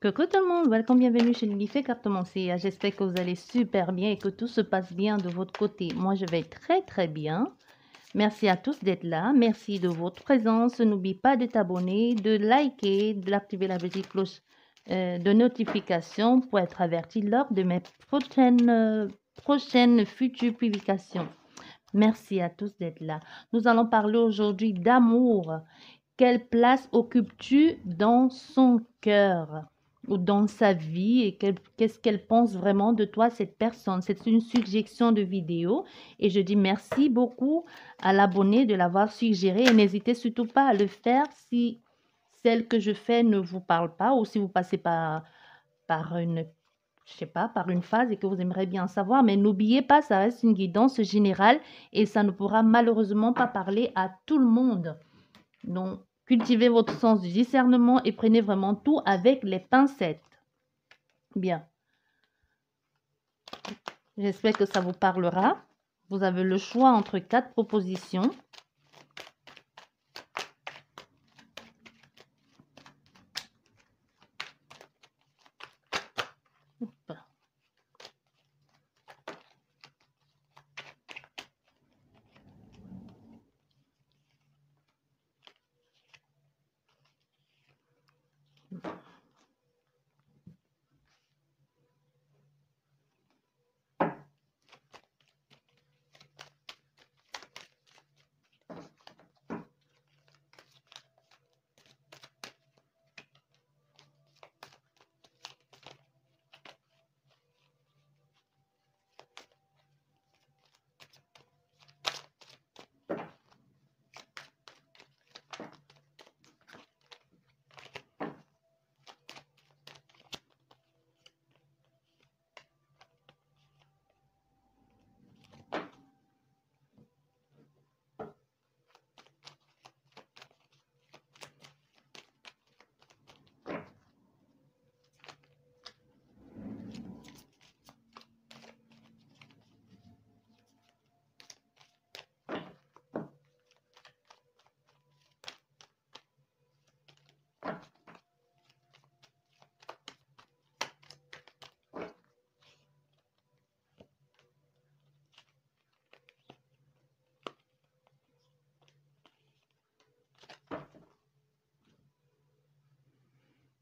Coucou tout le monde, welcome, bienvenue chez carte Cartomancia. J'espère que vous allez super bien et que tout se passe bien de votre côté. Moi, je vais très très bien. Merci à tous d'être là. Merci de votre présence. N'oublie pas de t'abonner, de liker, d'activer la petite cloche euh, de notification pour être averti lors de mes prochaines, euh, prochaines futures publications. Merci à tous d'être là. Nous allons parler aujourd'hui d'amour. Quelle place occupes-tu dans son cœur? dans sa vie et qu'est-ce qu'elle pense vraiment de toi, cette personne. C'est une suggestion de vidéo et je dis merci beaucoup à l'abonné de l'avoir suggéré et n'hésitez surtout pas à le faire si celle que je fais ne vous parle pas ou si vous passez par, par une je sais pas, par une phase et que vous aimeriez bien savoir. Mais n'oubliez pas, ça reste une guidance générale et ça ne pourra malheureusement pas parler à tout le monde. Donc, Cultivez votre sens du discernement et prenez vraiment tout avec les pincettes. Bien. J'espère que ça vous parlera. Vous avez le choix entre quatre propositions.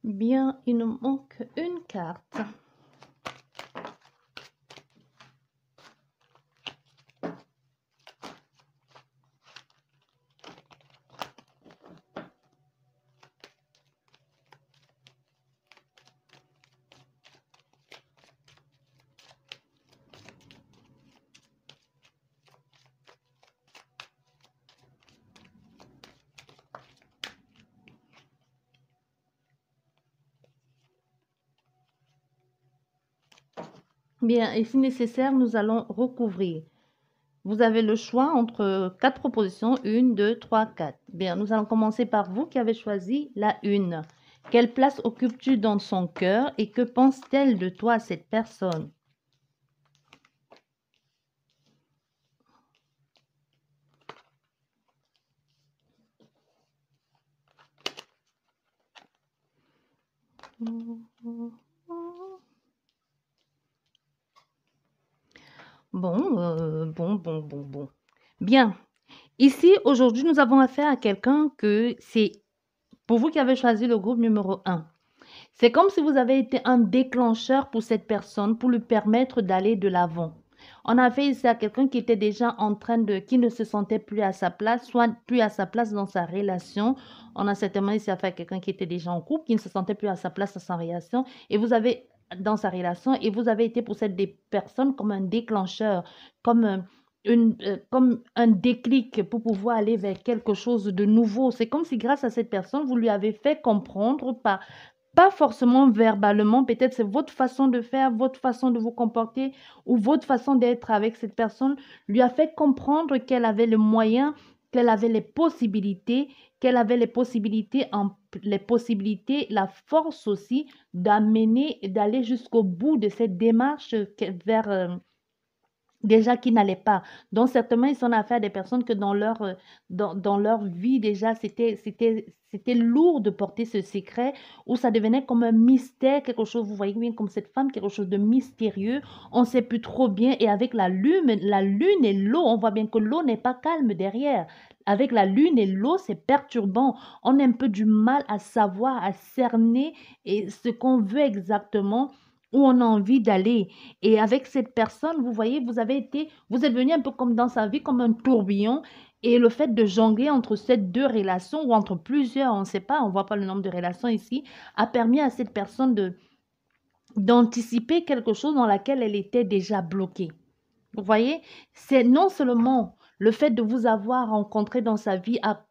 Bien, il nous manque une carte. Bien, et si nécessaire, nous allons recouvrir. Vous avez le choix entre quatre propositions, Une, deux, trois, quatre. Bien, nous allons commencer par vous qui avez choisi la une. Quelle place occupes-tu dans son cœur et que pense-t-elle de toi cette personne Bien. Ici, aujourd'hui, nous avons affaire à quelqu'un que c'est pour vous qui avez choisi le groupe numéro 1. C'est comme si vous avez été un déclencheur pour cette personne pour lui permettre d'aller de l'avant. On avait ici à quelqu'un qui était déjà en train de, qui ne se sentait plus à sa place, soit plus à sa place dans sa relation. On a certainement ici affaire à quelqu'un qui était déjà en couple, qui ne se sentait plus à sa place dans sa relation. Et vous avez, dans sa relation, et vous avez été pour cette personne comme un déclencheur, comme un, euh, comme un déclic pour pouvoir aller vers quelque chose de nouveau. C'est comme si grâce à cette personne, vous lui avez fait comprendre pas pas forcément verbalement, peut-être c'est votre façon de faire, votre façon de vous comporter ou votre façon d'être avec cette personne lui a fait comprendre qu'elle avait le moyen, qu'elle avait les possibilités, qu'elle avait les possibilités, les possibilités, la force aussi d'amener, d'aller jusqu'au bout de cette démarche vers euh, déjà qui n'allait pas. Donc certainement, ils sont affaire des personnes que dans leur, euh, dans, leur vie déjà, c'était, lourd de porter ce secret, où ça devenait comme un mystère, quelque chose, vous voyez bien, comme cette femme, quelque chose de mystérieux, on ne sait plus trop bien, et avec la lune, la lune et l'eau, on voit bien que l'eau n'est pas calme derrière. Avec la lune et l'eau, c'est perturbant. On a un peu du mal à savoir, à cerner et ce qu'on veut exactement où on a envie d'aller. Et avec cette personne, vous voyez, vous avez été, vous êtes venu un peu comme dans sa vie, comme un tourbillon. Et le fait de jongler entre ces deux relations ou entre plusieurs, on ne sait pas, on ne voit pas le nombre de relations ici, a permis à cette personne de d'anticiper quelque chose dans laquelle elle était déjà bloquée. Vous voyez, c'est non seulement le fait de vous avoir rencontré dans sa vie a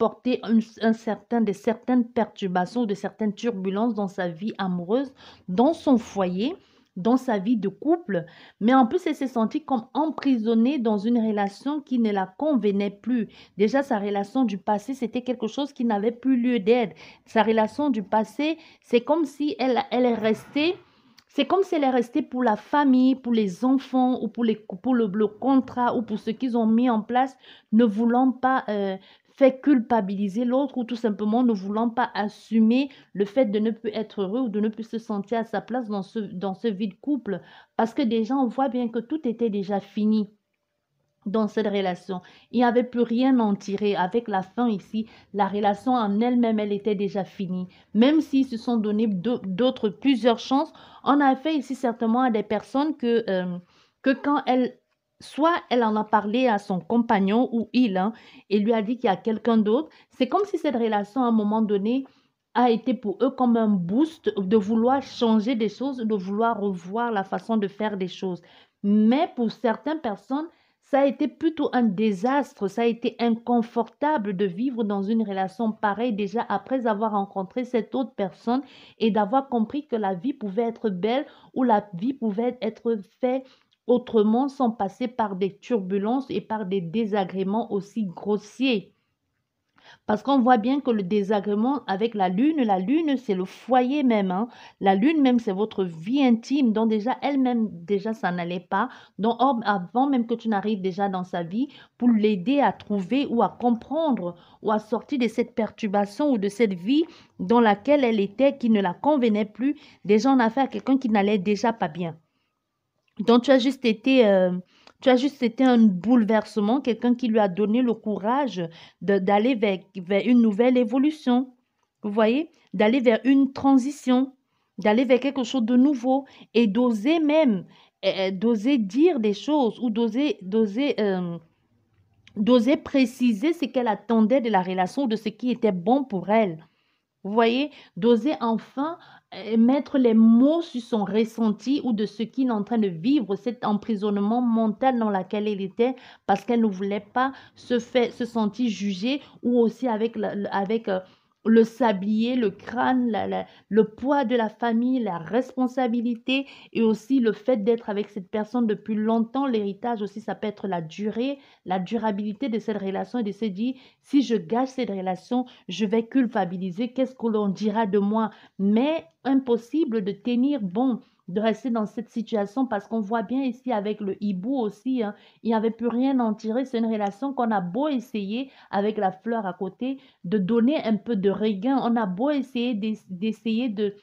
porter un, certain, de certaines perturbations, de certaines turbulences dans sa vie amoureuse, dans son foyer, dans sa vie de couple, mais en plus elle s'est sentie comme emprisonnée dans une relation qui ne la convenait plus. Déjà sa relation du passé, c'était quelque chose qui n'avait plus lieu d'être. Sa relation du passé, c'est comme si elle, elle est restée c'est comme si elle est restée pour la famille, pour les enfants ou pour, le, contrat ou pour ce qu'ils ont mis en place, ne voulant pas euh, fait culpabiliser l'autre ou tout simplement ne voulant pas assumer le fait de ne plus être heureux ou de ne plus se sentir à sa place dans ce, dans ce vide couple. Parce que déjà, on voit bien que tout était déjà fini dans cette relation. Il n'y avait plus rien à en tirer. Avec la fin ici, la relation en elle-même, elle était déjà finie. Même s'ils se sont donné d'autres, plusieurs chances, on a fait ici certainement à des personnes que, euh, que quand elles soit elle en a parlé à son compagnon ou il hein, et lui a dit qu'il y a quelqu'un d'autre. C'est comme si cette relation à un moment donné a été pour eux comme un boost de vouloir changer des choses, de vouloir revoir la façon de faire des choses. Mais pour certaines personnes, ça a été plutôt un désastre, ça a été inconfortable de vivre dans une relation pareille déjà après avoir rencontré cette autre personne et d'avoir compris que la vie pouvait être belle ou la vie pouvait être faite autrement sans passer par des turbulences et par des désagréments aussi grossiers. Parce qu'on voit bien que le désagrément avec la lune, la lune c'est le foyer même, hein. la lune même c'est votre vie intime, dont déjà elle-même déjà ça n'allait pas, donc avant même que tu n'arrives déjà dans sa vie, pour l'aider à trouver ou à comprendre ou à sortir de cette perturbation ou de cette vie dans laquelle elle était qui ne la convenait plus, déjà en affaire à quelqu'un qui n'allait déjà pas bien. Donc, tu as juste été... Euh, tu as juste été un bouleversement, quelqu'un qui lui a donné le courage d'aller vers, une nouvelle évolution. Vous voyez D'aller vers une transition, d'aller vers quelque chose de nouveau et d'oser même, eh, eh, d'oser dire des choses ou d'oser, d'oser, euh, d'oser préciser ce qu'elle attendait de la relation, de ce qui était bon pour elle. Vous voyez, d'oser enfin euh, mettre les mots sur son ressenti ou de ce qu'il est en train de vivre, cet emprisonnement mental dans lequel il était parce qu'elle ne voulait pas se, fait se sentir jugée ou aussi avec, avec euh, le sablier, le crâne, le poids de la famille, la responsabilité et aussi le fait d'être avec cette personne depuis longtemps. L'héritage aussi, ça peut être la durée, la durabilité de cette relation et de se dire, si je gâche cette relation, je vais culpabiliser, qu'est-ce que l'on dira de moi Mais impossible de tenir bon de rester dans cette situation parce qu'on voit bien ici avec le hibou aussi, hein. il n'y avait plus rien à en tirer. C'est une relation qu'on a beau essayer avec la fleur à côté de donner un peu de regain, on a beau essayer d'essayer de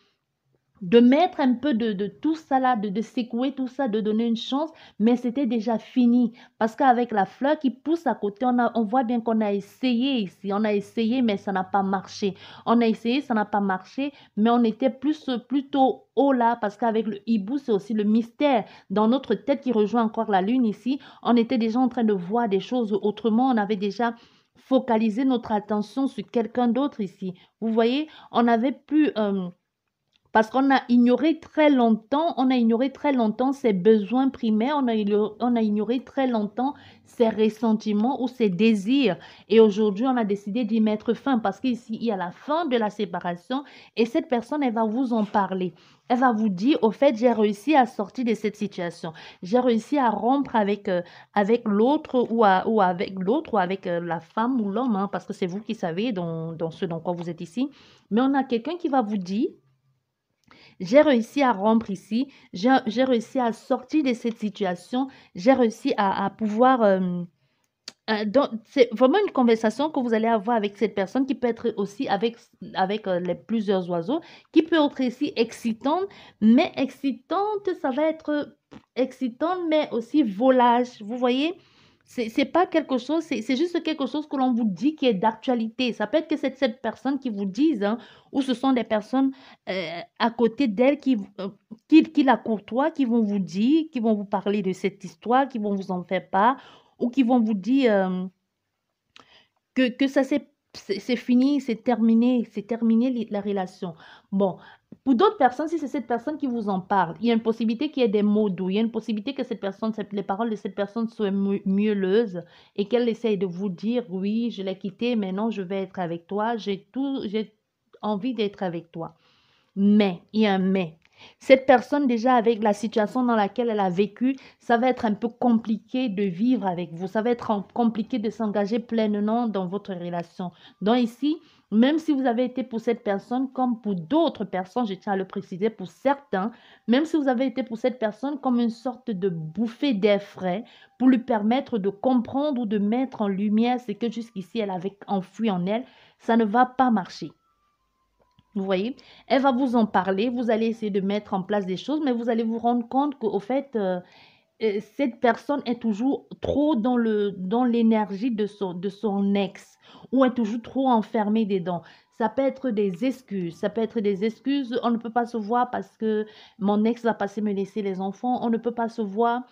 de mettre un peu de, tout ça là, de, de, secouer tout ça, de donner une chance, mais c'était déjà fini. Parce qu'avec la fleur qui pousse à côté, on, on voit bien qu'on a essayé ici, on a essayé, mais ça n'a pas marché. On a essayé, ça n'a pas marché, mais on était plus plutôt haut là, parce qu'avec le hibou, c'est aussi le mystère dans notre tête qui rejoint encore la lune ici. On était déjà en train de voir des choses autrement, on avait déjà focalisé notre attention sur quelqu'un d'autre ici. Vous voyez, on avait plus... Euh, parce qu'on a ignoré très longtemps, on a ignoré très longtemps ses besoins primaires, on a, on a ignoré très longtemps ses ressentiments ou ses désirs. Et aujourd'hui, on a décidé d'y mettre fin parce qu'ici, il y a la fin de la séparation et cette personne, elle va vous en parler. Elle va vous dire, au fait, j'ai réussi à sortir de cette situation. J'ai réussi à rompre avec, euh, avec l'autre ou, ou avec l'autre ou avec euh, la femme ou l'homme, hein, parce que c'est vous qui savez dans, dans ce dans quoi vous êtes ici. Mais on a quelqu'un qui va vous dire, j'ai réussi à rompre ici, j'ai réussi à sortir de cette situation, j'ai réussi à, pouvoir... Euh, euh, c'est vraiment une conversation que vous allez avoir avec cette personne qui peut être aussi avec, avec euh, les plusieurs oiseaux, qui peut être aussi excitante, mais excitante, ça va être excitante, mais aussi volage, vous voyez? C'est pas quelque chose, c'est juste quelque chose que l'on vous dit qui est d'actualité. Ça peut être que c'est cette personne qui vous dise, hein, ou ce sont des personnes euh, à côté d'elle qui, euh, qui, qui, la courtoient, qui vont vous dire, qui vont vous parler de cette histoire, qui vont vous en faire part, ou qui vont vous dire euh, que, que ça s'est c'est fini, c'est terminé, c'est terminé la relation. Bon, pour d'autres personnes, si c'est cette personne qui vous en parle, il y a une possibilité qu'il y ait des mots doux, il y a une possibilité que cette personne, les paroles de cette personne soient mielleuses et qu'elle essaye de vous dire, oui, je l'ai quitté, maintenant je vais être avec toi, j'ai tout, j'ai envie d'être avec toi. Mais, il y a un mais. Cette personne déjà avec la situation dans laquelle elle a vécu, ça va être un peu compliqué de vivre avec vous, ça va être compliqué de s'engager pleinement dans votre relation. Donc ici, même si vous avez été pour cette personne comme pour d'autres personnes, je tiens à le préciser pour certains, même si vous avez été pour cette personne comme une sorte de bouffée d'air frais pour lui permettre de comprendre ou de mettre en lumière ce que jusqu'ici elle avait enfoui en elle, ça ne va pas marcher. Vous voyez Elle va vous en parler, vous allez essayer de mettre en place des choses, mais vous allez vous rendre compte qu'au fait, euh, euh, cette personne est toujours trop dans dans l'énergie de son, de son ex ou est toujours trop enfermée dedans. Ça peut être des excuses, ça peut être des excuses, on ne peut pas se voir parce que mon ex va passer me laisser les enfants, on ne peut pas se voir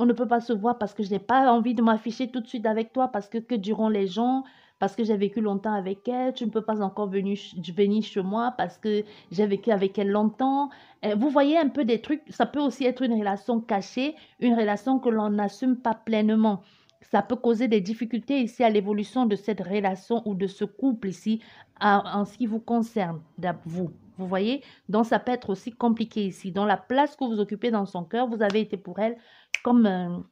on ne peut pas se voir parce que je n'ai pas envie de m'afficher tout de suite avec toi parce que que les gens parce que j'ai vécu longtemps avec elle, tu ne peux pas encore venir, chez moi parce que j'ai vécu avec elle longtemps. Euh, vous voyez un peu des trucs, ça peut aussi être une relation cachée, une relation que l'on n'assume pas pleinement. Ça peut causer des difficultés ici à l'évolution de cette relation ou de ce couple ici en ce qui vous concerne, vous. Vous voyez Donc, ça peut être aussi compliqué ici. Dans la place que vous occupez dans son cœur, vous avez été pour elle comme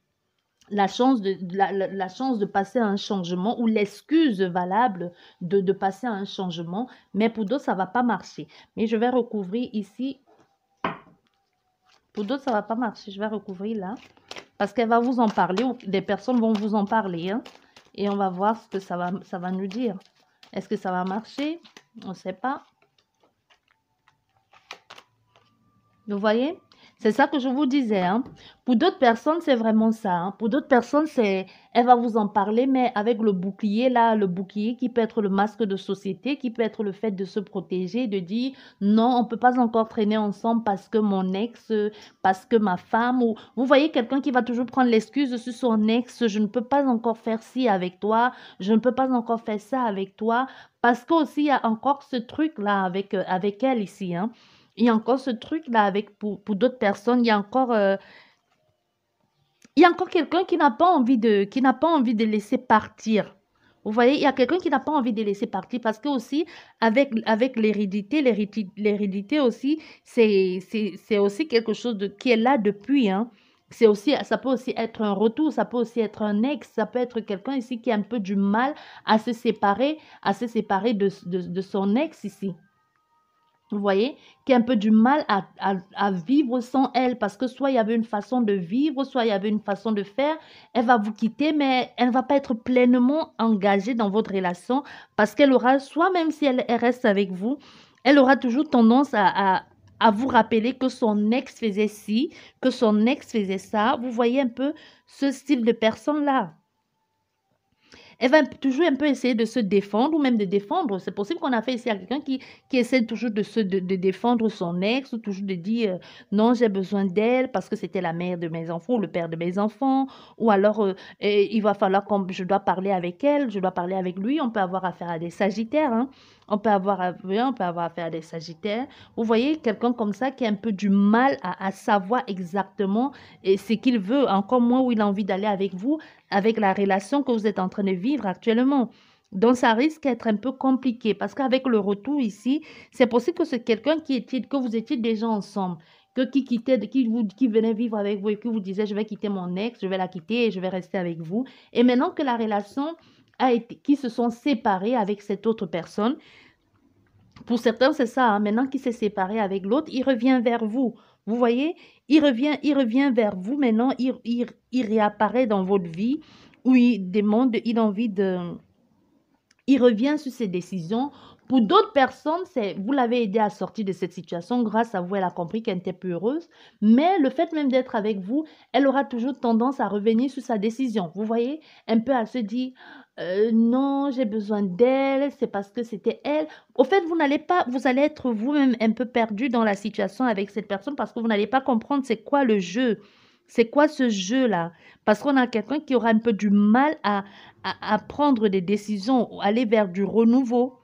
la chance de, la, la, chance de passer à un changement ou l'excuse valable de, de passer à un changement, mais pour d'autres, ça ne va pas marcher. Mais je vais recouvrir ici. Pour d'autres, ça ne va pas marcher. Je vais recouvrir là. Parce qu'elle va vous en parler ou des personnes vont vous en parler. Hein. et on va voir ce que ça va, ça va nous dire. Est-ce que ça va marcher On ne sait pas. Vous voyez c'est ça que je vous disais. Hein. Pour d'autres personnes, c'est vraiment ça. Hein. Pour d'autres personnes, c'est elle va vous en parler, mais avec le bouclier là, le bouclier qui peut être le masque de société, qui peut être le fait de se protéger, de dire non, on peut pas encore traîner ensemble parce que mon ex, parce que ma femme, ou vous voyez quelqu'un qui va toujours prendre l'excuse sur son ex, je ne peux pas encore faire ci avec toi, je ne peux pas encore faire ça avec toi, parce qu'aussi il y a encore ce truc là avec, euh, avec elle ici. Hein il y a encore ce truc-là avec pour, pour d'autres personnes, il y a encore... Euh, il y a encore quelqu'un qui n'a pas envie de qui n'a pas envie de laisser partir. Vous voyez, il y a quelqu'un qui n'a pas envie de laisser partir parce que aussi avec avec l'hérédité, l'hérédité aussi c'est c'est aussi quelque chose de qui est là depuis hein. C'est aussi ça peut aussi être un retour, ça peut aussi être un ex, ça peut être quelqu'un ici qui a un peu du mal à se séparer, à se séparer de, de son ex ici vous voyez, qui a un peu du mal à, vivre sans elle, parce que soit il y avait une façon de vivre, soit il y avait une façon de faire, elle va vous quitter, mais elle ne va pas être pleinement engagée dans votre relation, parce qu'elle aura, soit même si elle, reste avec vous, elle aura toujours tendance à, à, à vous rappeler que son ex faisait ci, que son ex faisait ça. Vous voyez un peu ce style de personne-là elle va toujours un peu essayer de se défendre ou même de défendre. C'est possible qu'on a fait ici à quelqu'un qui, essaie toujours de, se, défendre son ex ou toujours de dire euh, non, j'ai besoin d'elle parce que c'était la mère de mes enfants ou le père de mes enfants. Ou alors, euh, il va falloir que je dois parler avec elle, je dois parler avec lui. On peut avoir affaire à des sagittaires. Hein. On peut avoir on peut avoir affaire à des sagittaires. Vous voyez quelqu'un comme ça qui a un peu du mal à, à savoir exactement ce qu'il veut, encore moins où il a envie d'aller avec vous avec la relation que vous êtes en train de vivre actuellement. Donc, ça risque d'être un peu compliqué parce qu'avec le retour ici, c'est possible que c'est quelqu'un qui était, que vous étiez déjà ensemble, que qui quittait, qui, vous, qui venait vivre avec vous et qui vous disait, je vais quitter mon ex, je vais la quitter et je vais rester avec vous. Et maintenant que la relation a été, qui se sont séparés avec cette autre personne, pour certains, c'est ça. Hein, maintenant qu'il s'est séparé avec l'autre, il revient vers vous. Vous voyez, il revient, il revient vers vous maintenant, il, il, réapparaît dans votre vie où il demande, il a envie de... Il revient sur ses décisions. Pour d'autres personnes, c'est vous l'avez aidé à sortir de cette situation grâce à vous, elle a compris qu'elle n'était plus heureuse. Mais le fait même d'être avec vous, elle aura toujours tendance à revenir sur sa décision. Vous voyez, un peu à se dire, euh, non, j'ai besoin d'elle, c'est parce que c'était elle. Au fait, vous n'allez pas, vous allez être vous-même un peu perdu dans la situation avec cette personne parce que vous n'allez pas comprendre c'est quoi le jeu. C'est quoi ce jeu-là Parce qu'on a quelqu'un qui aura un peu du mal à, à, prendre des décisions, aller vers du renouveau,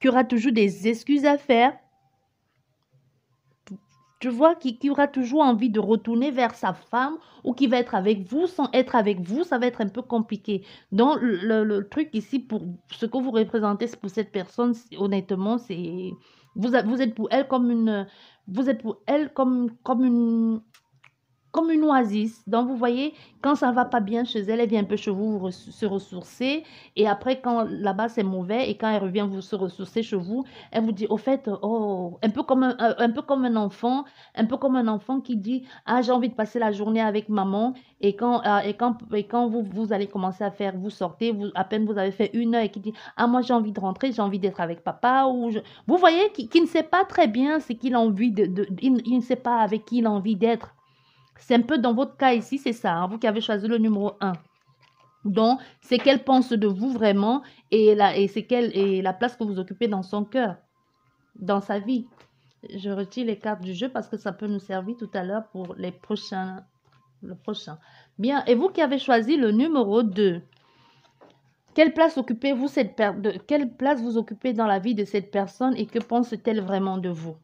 qui aura toujours des excuses à faire, tu vois, qui, aura toujours envie de retourner vers sa femme ou qui va être avec vous. Sans être avec vous, ça va être un peu compliqué. Donc, le, truc ici, pour ce que vous représentez pour cette personne, honnêtement, c'est... Vous, vous êtes pour elle comme une... Vous êtes pour elle comme, comme une comme une oasis. Donc, vous voyez, quand ça ne va pas bien chez elle, elle vient un peu chez vous, se ressourcer. Et après, quand là-bas, c'est mauvais, et quand elle revient vous se ressourcer chez vous, elle vous dit, au fait, oh, un peu comme un, euh, peu comme un enfant, un peu comme un enfant qui dit, ah, j'ai envie de passer la journée avec maman. Et quand, ah, et quand, quand vous, vous allez commencer à faire, vous sortez, vous, à peine vous avez fait une heure et qui dit, ah, moi, j'ai envie de rentrer, j'ai envie d'être avec papa. ou Vous voyez, qui, ne sait pas très bien ce qu'il a envie de, de il ne sait pas avec qui il a envie d'être. C'est un peu dans votre cas ici, c'est ça, hein, vous qui avez choisi le numéro 1. Donc, c'est qu'elle pense de vous vraiment et la, et c'est qu'elle est la place que vous occupez dans son cœur, dans sa vie. Je retire les cartes du jeu parce que ça peut nous servir tout à l'heure pour les prochains, le prochain. Bien, et vous qui avez choisi le numéro 2, quelle place occupez-vous cette de... quelle place vous occupez dans la vie de cette personne et que pense-t-elle vraiment de vous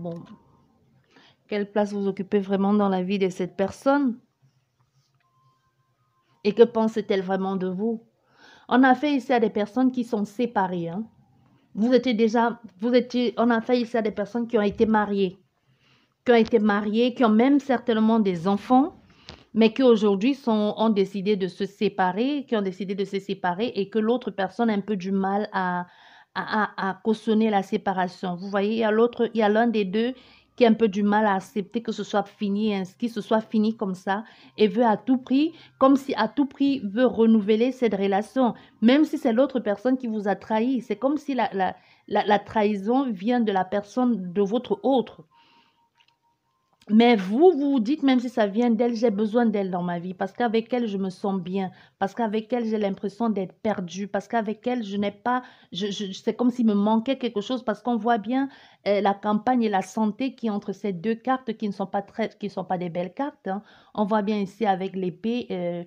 bon, quelle place vous occupez vraiment dans la vie de cette personne Et que pense-t-elle vraiment de vous On a fait ici à des personnes qui sont séparées. Hein. Vous étiez déjà, vous étiez, on a fait ici à des personnes qui ont été mariées, qui ont été mariées, qui ont même certainement des enfants, mais qui aujourd'hui ont décidé de se séparer, qui ont décidé de se séparer et que l'autre personne a un peu du mal à, à, à, cautionner la séparation. Vous voyez, il y a l'autre, il y l'un des deux qui a un peu du mal à accepter que ce soit fini, hein, qu'il se soit fini comme ça, et veut à tout prix, comme si à tout prix veut renouveler cette relation, même si c'est l'autre personne qui vous a trahi. C'est comme si la, la, la trahison vient de la personne de votre autre. Mais vous, vous dites, même si ça vient d'elle, j'ai besoin d'elle dans ma vie, parce qu'avec elle, je me sens bien, parce qu'avec elle, j'ai l'impression d'être perdue, parce qu'avec elle, je n'ai pas, je, c'est comme s'il me manquait quelque chose, parce qu'on voit bien euh, la campagne et la santé qui est entre ces deux cartes, qui ne sont pas, très, qui sont pas des belles cartes. Hein. On voit bien ici avec l'épée. Euh,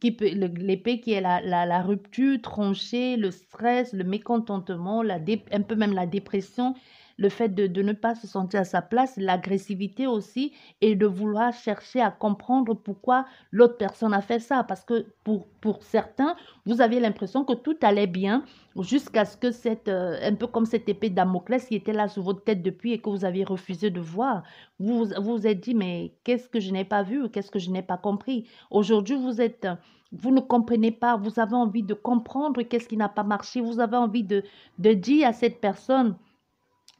qui qui l'épée qui est la, rupture, tranchée, le stress, le mécontentement, la un peu même la dépression le fait de, ne pas se sentir à sa place, l'agressivité aussi, et de vouloir chercher à comprendre pourquoi l'autre personne a fait ça. Parce que pour, pour certains, vous aviez l'impression que tout allait bien jusqu'à ce que cette, euh, un peu comme cette épée de Damoclès qui était là sous votre tête depuis et que vous aviez refusé de voir, vous vous, êtes dit, mais qu'est-ce que je n'ai pas vu, qu'est-ce que je n'ai pas compris. Aujourd'hui, vous êtes vous ne comprenez pas, vous avez envie de comprendre qu'est-ce qui n'a pas marché, vous avez envie de, de dire à cette personne,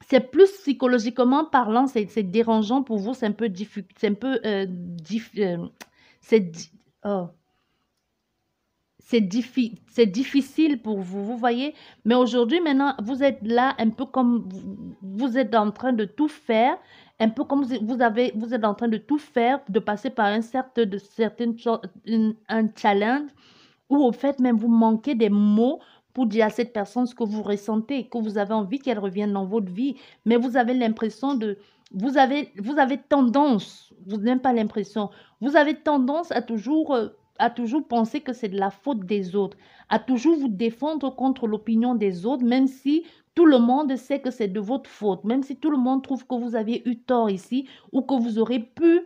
c'est plus psychologiquement parlant, c'est dérangeant pour vous, c'est un peu difficile, c'est un peu euh, euh, oh. c'est difficile pour vous, vous voyez. Mais aujourd'hui, maintenant, vous êtes là un peu comme vous, êtes en train de tout faire, un peu comme vous avez, vous êtes en train de tout faire, de passer par un certain, de certaines, un challenge, où au fait même vous manquez des mots pour dire à cette personne ce que vous ressentez, que vous avez envie qu'elle revienne dans votre vie, mais vous avez l'impression de... Vous avez, vous avez tendance, vous n'avez pas l'impression, vous avez tendance à toujours, euh, à toujours penser que c'est de la faute des autres, à toujours vous défendre contre l'opinion des autres, même si tout le monde sait que c'est de votre faute, même si tout le monde trouve que vous avez eu tort ici ou que vous aurez pu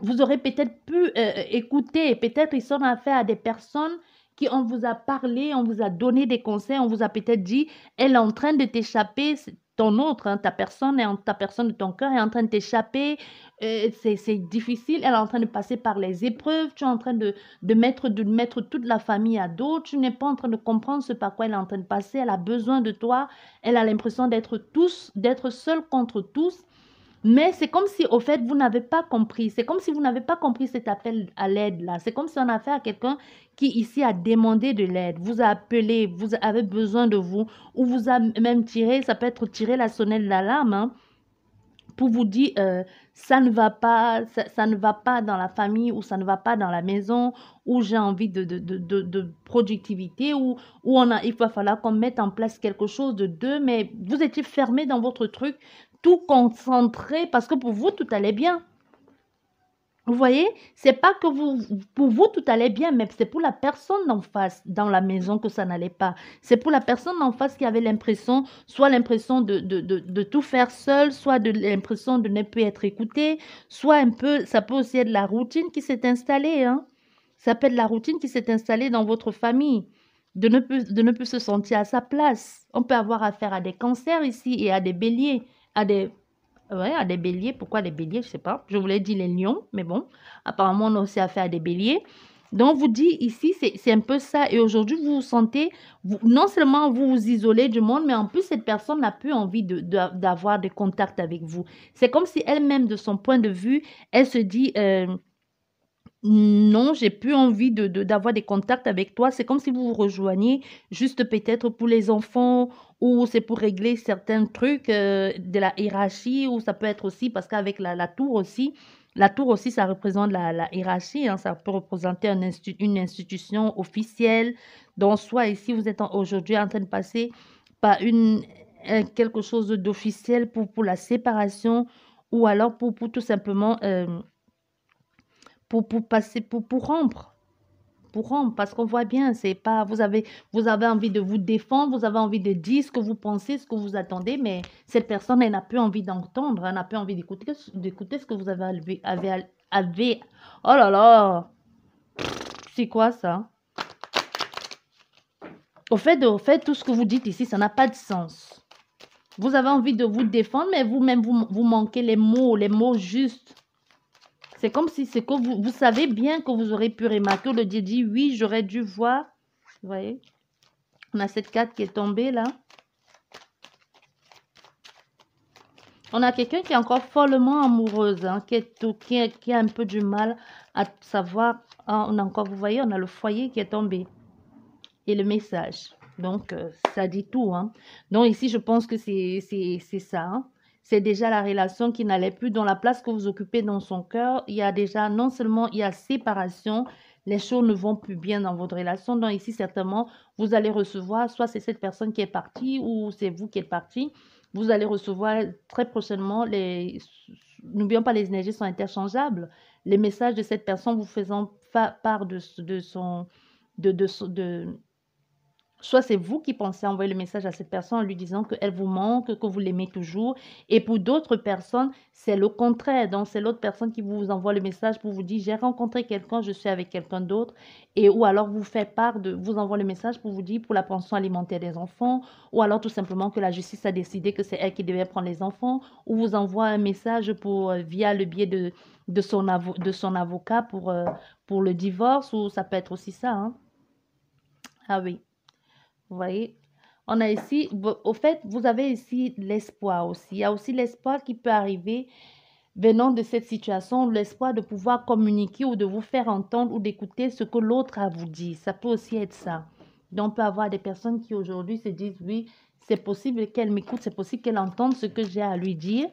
vous aurez peut-être pu écouter, euh, euh, écouter, peut-être ils sont fait à des personnes qui on vous a parlé, on vous a donné des conseils, on vous a peut-être dit, elle est en train de t'échapper, ton autre, hein, ta personne, en, ta personne de ton cœur est en train de t'échapper, euh, c'est difficile, elle est en train de passer par les épreuves, tu es en train de, mettre, de mettre toute la famille à dos, tu n'es pas en train de comprendre ce par quoi elle est en train de passer, elle a besoin de toi, elle a l'impression d'être tous, d'être seule contre tous. Mais c'est comme si, au fait, vous n'avez pas compris. C'est comme si vous n'avez pas compris cet appel à l'aide-là. C'est comme si on a affaire à quelqu'un qui, ici, a demandé de l'aide, vous a appelé, vous avez besoin de vous, ou vous a même tiré, ça peut être tirer la sonnette d'alarme, hein, pour vous dire, euh, ça ne va pas, ça, ne va pas dans la famille, ou ça ne va pas dans la maison, ou j'ai envie de, de, de, de, productivité, ou, ou on a, il va falloir qu'on mette en place quelque chose de deux, mais vous étiez fermé dans votre truc, tout concentré. parce que pour vous, tout allait bien. Vous voyez, c'est pas que vous, pour vous tout allait bien, mais c'est pour la personne en face dans la maison que ça n'allait pas. C'est pour la personne en face qui avait l'impression, soit l'impression de, de, tout faire seul, soit de l'impression de ne plus être écouté, soit un peu, ça peut aussi être la routine qui s'est installée. Hein? Ça peut être la routine qui s'est installée dans votre famille, de ne, plus, de ne plus se sentir à sa place. On peut avoir affaire à des cancers ici et à des béliers à des, ouais, à des béliers. Pourquoi des béliers Je sais pas. Je voulais dire les lions, mais bon, apparemment, on a aussi affaire à des béliers. Donc, vous dit ici, c'est un peu ça. Et aujourd'hui, vous vous sentez, vous, non seulement vous vous isolez du monde, mais en plus, cette personne n'a plus envie d'avoir des contacts avec vous. C'est comme si elle-même, de son point de vue, elle se dit, euh, non, j'ai plus envie de, d'avoir des contacts avec toi. C'est comme si vous vous rejoigniez juste peut-être pour les enfants ou c'est pour régler certains trucs euh, de la hiérarchie ou ça peut être aussi parce qu'avec la, tour aussi, la tour aussi, ça représente la, hiérarchie, hein, ça peut représenter une institution officielle. Donc, soit ici, vous êtes aujourd'hui en train de passer par une, euh, quelque chose d'officiel pour, pour la séparation ou alors pour, tout simplement... Euh, pour, passer, pour, pour rompre. Pour rompre, parce qu'on voit bien, c'est pas, vous avez, vous avez envie de vous défendre, vous avez envie de dire ce que vous pensez, ce que vous attendez, mais cette personne, elle n'a plus envie d'entendre, elle n'a plus envie d'écouter, d'écouter ce que vous avez, avez, avez, oh là là, c'est quoi ça? Au fait, au fait, tout ce que vous dites ici, ça n'a pas de sens. Vous avez envie de vous défendre, mais vous-même, vous, vous manquez les mots, les mots justes. C'est comme si c'est que vous, savez bien que vous aurez pu remarquer. Le Dieu dit, oui, j'aurais dû voir. Vous voyez On a cette carte qui est tombée là. On a quelqu'un qui est encore follement amoureuse, hein, qui, qui, a, un peu du mal à savoir. Ah, on a encore, vous voyez, on a le foyer qui est tombé. Et le message. Donc, euh, ça dit tout. Hein. Donc, ici, je pense que c'est ça. Hein c'est déjà la relation qui n'allait plus dans la place que vous occupez dans son cœur. Il y a déjà, non seulement il y a séparation, les choses ne vont plus bien dans votre relation. Donc ici, certainement, vous allez recevoir, soit c'est cette personne qui est partie ou c'est vous qui êtes parti. Vous allez recevoir très prochainement les... N'oublions pas, les énergies sont interchangeables. Les messages de cette personne vous faisant part de, de son... de, de, de Soit c'est vous qui pensez envoyer le message à cette personne en lui disant qu'elle vous manque, que vous l'aimez toujours. Et pour d'autres personnes, c'est le contraire. Donc c'est l'autre personne qui vous envoie le message pour vous dire j'ai rencontré quelqu'un, je suis avec quelqu'un d'autre. Et ou alors vous fait part de, vous envoie le message pour vous dire pour la pension alimentaire des enfants. Ou alors tout simplement que la justice a décidé que c'est elle qui devait prendre les enfants. Ou vous envoie un message pour, euh, via le biais de, de, son, de son avocat pour, euh, pour le divorce. Ou ça peut être aussi ça. Hein. Ah oui. Vous voyez? On a ici, au fait, vous avez ici l'espoir aussi. Il y a aussi l'espoir qui peut arriver venant de cette situation, l'espoir de pouvoir communiquer ou de vous faire entendre ou d'écouter ce que l'autre a vous dit. Ça peut aussi être ça. Donc, on peut avoir des personnes qui aujourd'hui se disent, oui, c'est possible qu'elle m'écoute, c'est possible qu'elle entende ce que j'ai à lui dire.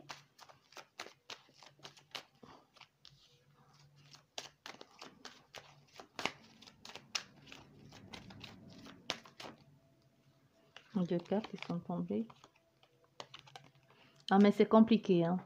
deux cartes qui sont tombées. Ah, mais c'est compliqué, hein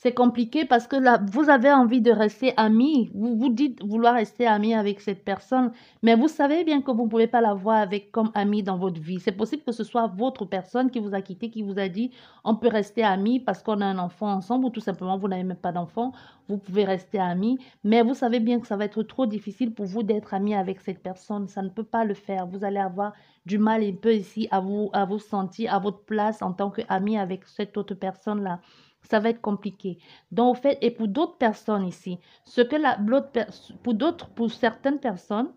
c'est compliqué parce que là, vous avez envie de rester ami. Vous vous dites vouloir rester ami avec cette personne, mais vous savez bien que vous ne pouvez pas la voir avec comme ami dans votre vie. C'est possible que ce soit votre personne qui vous a quitté, qui vous a dit on peut rester ami parce qu'on a un enfant ensemble ou tout simplement vous n'avez même pas d'enfant. Vous pouvez rester ami, mais vous savez bien que ça va être trop difficile pour vous d'être ami avec cette personne. Ça ne peut pas le faire. Vous allez avoir du mal un peu ici à vous, à vous sentir à votre place en tant qu'ami avec cette autre personne-là ça va être compliqué. Donc, au fait, et pour d'autres personnes ici, ce que la, pour d'autres, pour certaines personnes,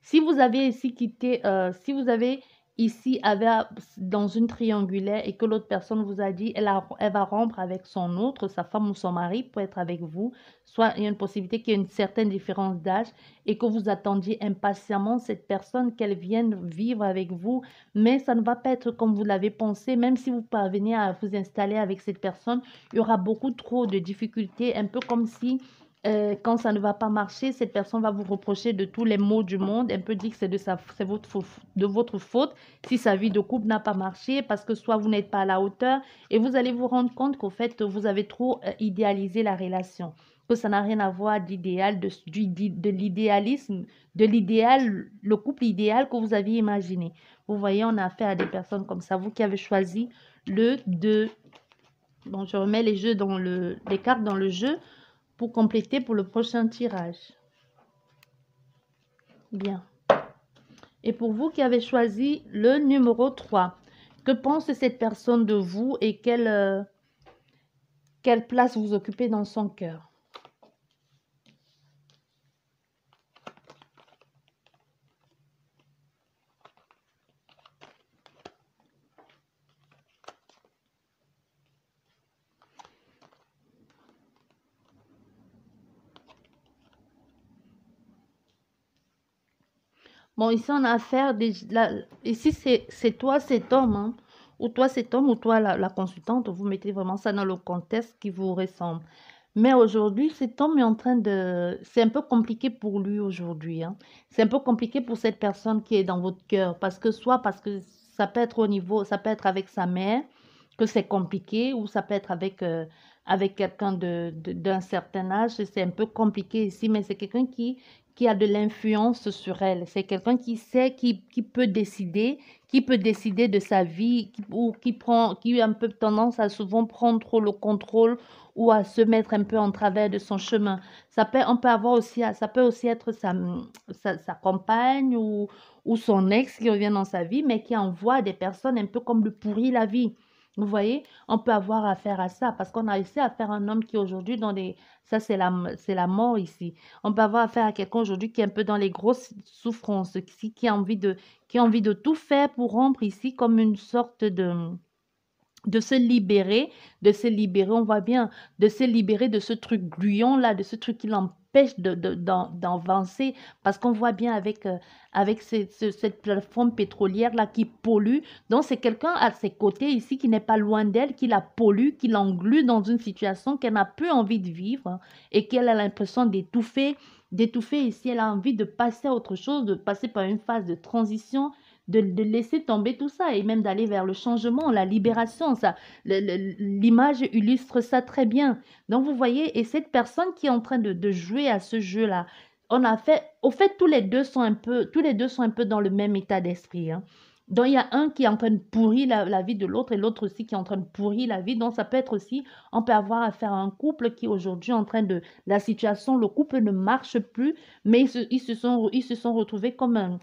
si vous avez ici quitté, euh, si vous avez ici avait dans une triangulaire et que l'autre personne vous a dit elle, elle va rompre avec son autre, sa femme ou son mari pour être avec vous, soit il y a une possibilité qu'il y ait une certaine différence d'âge et que vous attendiez impatiemment cette personne qu'elle vienne vivre avec vous, mais ça ne va pas être comme vous l'avez pensé, même si vous parvenez à vous installer avec cette personne, il y aura beaucoup trop de difficultés, un peu comme si euh, quand ça ne va pas marcher, cette personne va vous reprocher de tous les maux du monde. Elle peut dire que c'est de, sa, votre, de votre faute si sa vie de couple n'a pas marché parce que soit vous n'êtes pas à la hauteur et vous allez vous rendre compte qu'au fait, vous avez trop euh, idéalisé la relation, que ça n'a rien à voir d'idéal, de, de l'idéalisme, de l'idéal, le couple idéal que vous aviez imaginé. Vous voyez, on a affaire à des personnes comme ça. Vous qui avez choisi le 2. Bon, je remets les jeux dans le, les cartes dans le jeu pour compléter pour le prochain tirage. Bien. Et pour vous qui avez choisi le numéro 3, que pense cette personne de vous et quelle, euh, quelle place vous occupez dans son cœur Bon, ici, on a affaire. ici, c'est toi, cet homme. Hein, ou toi, cet homme, ou toi, la, consultante. Vous mettez vraiment ça dans le contexte qui vous ressemble. Mais aujourd'hui, cet homme est en train de. C'est un peu compliqué pour lui aujourd'hui. Hein. C'est un peu compliqué pour cette personne qui est dans votre cœur. Parce que soit parce que ça peut être au niveau. Ça peut être avec sa mère, que c'est compliqué, ou ça peut être avec. Euh, avec quelqu'un d'un certain âge, c'est un peu compliqué ici, mais c'est quelqu'un qui, qui a de l'influence sur elle. C'est quelqu'un qui sait, qui, peut décider, qui peut décider de sa vie, qui, ou qui, prend, qui a un peu tendance à souvent prendre trop le contrôle ou à se mettre un peu en travers de son chemin. Ça peut, on peut avoir aussi, ça peut aussi être sa, sa, compagne ou, ou son ex qui revient dans sa vie, mais qui envoie des personnes un peu comme le pourri la vie. Vous voyez, on peut avoir affaire à ça parce qu'on a réussi à faire un homme qui aujourd'hui dans les... Ça, c'est la, la mort ici. On peut avoir affaire à quelqu'un aujourd'hui qui est un peu dans les grosses souffrances, qui, qui, a envie de, qui a envie de tout faire pour rompre ici comme une sorte de de se libérer, de se libérer, on voit bien, de se libérer de ce truc gluant là, de ce truc qui l'empêche empêche d'avancer parce qu'on voit bien avec, euh, avec cette plateforme pétrolière-là qui pollue. Donc, c'est quelqu'un à ses côtés ici qui n'est pas loin d'elle, qui la pollue, qui l'englue dans une situation qu'elle n'a plus envie de vivre et qu'elle a l'impression d'étouffer d'étouffer ici, elle a envie de passer à autre chose, de passer par une phase de transition de, laisser tomber tout ça et même d'aller vers le changement, la libération. Ça, l'image illustre ça très bien. Donc vous voyez, et cette personne qui est en train de, jouer à ce jeu-là, on a fait, au fait, tous les deux sont un peu, tous les deux sont un peu dans le même état d'esprit. Hein. Donc, il y a un qui est en train de pourrir la, vie de l'autre et l'autre aussi qui est en train de pourrir la vie. Donc, ça peut être aussi, on peut avoir affaire à un couple qui aujourd'hui est en train de... La situation, le couple ne marche plus, mais ils se, sont, ils se sont retrouvés comme un,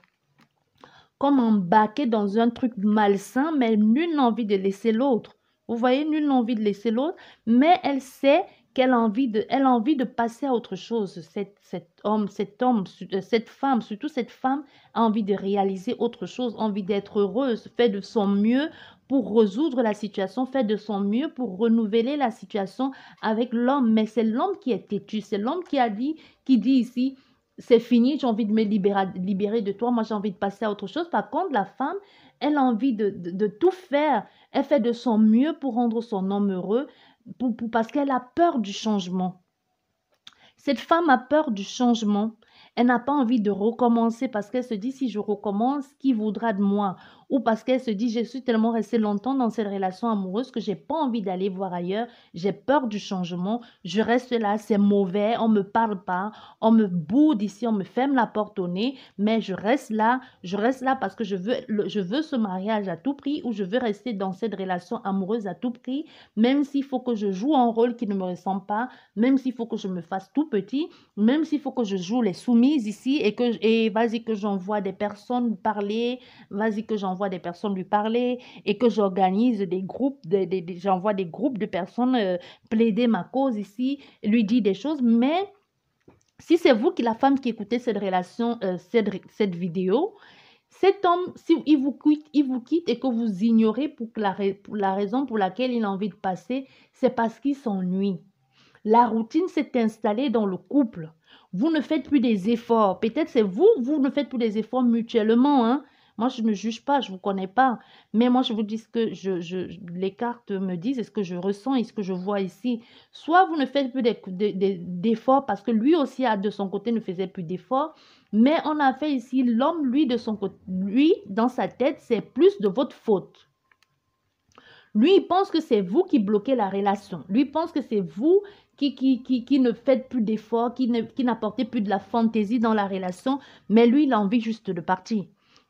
comme embarqué dans un truc malsain, mais nul n'a envie de laisser l'autre. Vous voyez, nul n'a envie de laisser l'autre, mais elle sait qu'elle a envie de, elle a envie de passer à autre chose. Cet, homme, cet homme, euh, cette femme, surtout cette femme, a envie de réaliser autre chose, envie d'être heureuse, fait de son mieux pour résoudre la situation, fait de son mieux pour renouveler la situation avec l'homme. Mais c'est l'homme qui est têtu, c'est l'homme qui a dit, qui dit ici, c'est fini, j'ai envie de me libérer, de toi, moi j'ai envie de passer à autre chose. Par contre, la femme, elle a envie de, tout faire. Elle fait de son mieux pour rendre son homme heureux, pour, parce qu'elle a peur du changement. Cette femme a peur du changement. Elle n'a pas envie de recommencer parce qu'elle se dit si je recommence, qui voudra de moi ou parce qu'elle se dit je suis tellement restée longtemps dans cette relation amoureuse que j'ai pas envie d'aller voir ailleurs, j'ai peur du changement, je reste là, c'est mauvais, on me parle pas, on me boude ici, on me ferme la porte au nez, mais je reste là, je reste là parce que je veux je veux ce mariage à tout prix ou je veux rester dans cette relation amoureuse à tout prix, même s'il faut que je joue un rôle qui ne me ressemble pas, même s'il faut que je me fasse tout petit, même s'il faut que je joue les soumises ici et que et vas-y que j'envoie des personnes parler, vas-y que j'envoie des personnes lui parler et que j'organise des groupes, j'envoie des groupes de personnes euh, plaider ma cause ici, lui dire des choses. Mais si c'est vous qui, la femme qui écoutez cette relation, euh, cette, vidéo, cet homme, s'il vous quitte, il vous quitte et que vous ignorez pour, la, la raison pour laquelle il a envie de passer, c'est parce qu'il s'ennuie. La routine s'est installée dans le couple. Vous ne faites plus des efforts. Peut-être c'est vous, vous ne faites plus des efforts mutuellement. Hein? Moi, je ne juge pas, je ne vous connais pas. Mais moi, je vous dis ce que je, je, les cartes me disent, ce que je ressens et ce que je vois ici. Soit vous ne faites plus d'efforts parce que lui aussi, de son côté, ne faisait plus d'efforts. Mais on a fait ici, l'homme, lui, de son côté, lui, dans sa tête, c'est plus de votre faute. Lui, il pense que c'est vous qui bloquez la relation. Lui, pense que c'est vous qui, qui, qui, qui, ne faites plus d'efforts, qui n'apportez plus de la fantaisie dans la relation. Mais lui, il a envie juste de partir.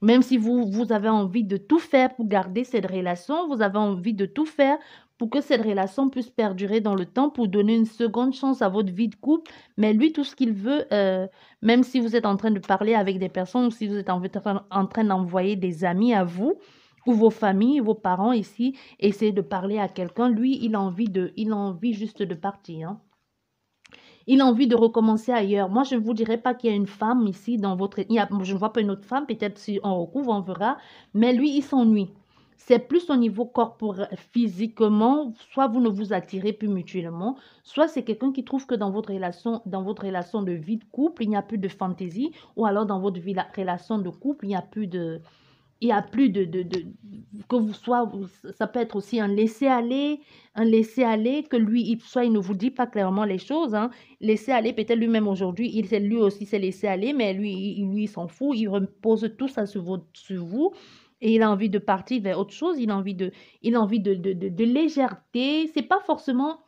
Même si vous, vous avez envie de tout faire pour garder cette relation, vous avez envie de tout faire pour que cette relation puisse perdurer dans le temps, pour donner une seconde chance à votre vie de couple. Mais lui, tout ce qu'il veut, euh, même si vous êtes en train de parler avec des personnes ou si vous êtes en, train d'envoyer des amis à vous, ou vos familles, vos parents ici, essayer de parler à quelqu'un. Lui, il a envie de, il a envie juste de partir. Hein. Il a envie de recommencer ailleurs. Moi, je ne vous dirais pas qu'il y a une femme ici dans votre... Je ne vois pas une autre femme, peut-être si on recouvre, on verra. Mais lui, il s'ennuie. C'est plus au niveau corporel, physiquement, soit vous ne vous attirez plus mutuellement, soit c'est quelqu'un qui trouve que dans votre relation, dans votre relation de vie de couple, il n'y a plus de fantaisie, ou alors dans votre relation de couple, il n'y a plus de, il n'y a plus de, de, que vous soyez... ça peut être aussi un laisser aller un laisser aller que lui il, soit il ne vous dit pas clairement les choses hein. laisser aller peut-être lui-même aujourd'hui il lui aussi s'est laissé aller mais lui il, lui s'en fout il repose tout ça sur, vous sur vous et il a envie de partir vers autre chose il a envie de il a envie de légèreté c'est pas forcément